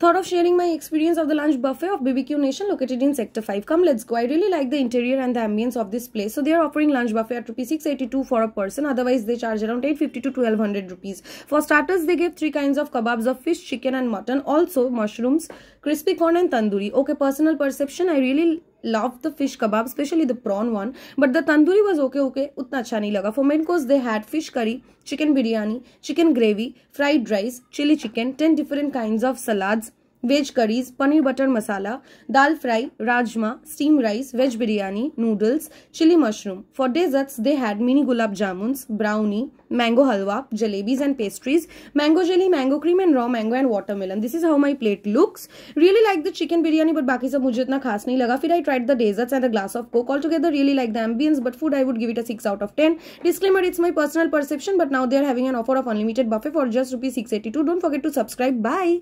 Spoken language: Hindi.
Thought of sharing my experience of the lunch buffet of BBQ Nation located in Sector 5. Come, let's go. I really like the interior and the ambience of this place. So they are offering lunch buffet at rupees 682 for a person. Otherwise, they charge around 850 to 1200 rupees. For starters, they give three kinds of kebabs of fish, chicken and mutton. Also, mushrooms, crispy corn and tandoori. Okay, personal perception. I really love the fish kebab specially the prawn one but the tandoori was okay okay उतना अच्छा नहीं लगा for main course they had fish curry chicken biryani chicken gravy fried rice chilli chicken ten different kind of salads veg curries paneer butter masala dal fry rajma steam rice veg biryani noodles chilli mushroom for desserts they had mini gulab jamun brownie mango halwa jalebis and pastries mango jelly mango cream and raw mango and watermelon this is how my plate looks really like the chicken biryani but बाकी सब मुझे इतना खास नहीं लगा फिर I tried the desserts and the glass of coke all together really like the ambience but food I would give it a six out of ten disclaimer it's my personal perception but now they are having an offer of unlimited buffet for just rupee six eighty two don't forget to subscribe by